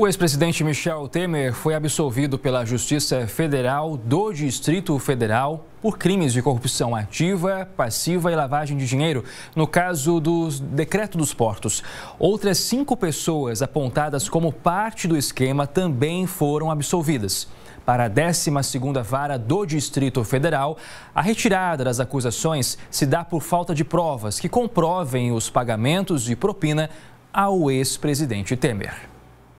O ex-presidente Michel Temer foi absolvido pela Justiça Federal do Distrito Federal por crimes de corrupção ativa, passiva e lavagem de dinheiro, no caso do decreto dos portos. Outras cinco pessoas apontadas como parte do esquema também foram absolvidas. Para a 12ª Vara do Distrito Federal, a retirada das acusações se dá por falta de provas que comprovem os pagamentos de propina ao ex-presidente Temer.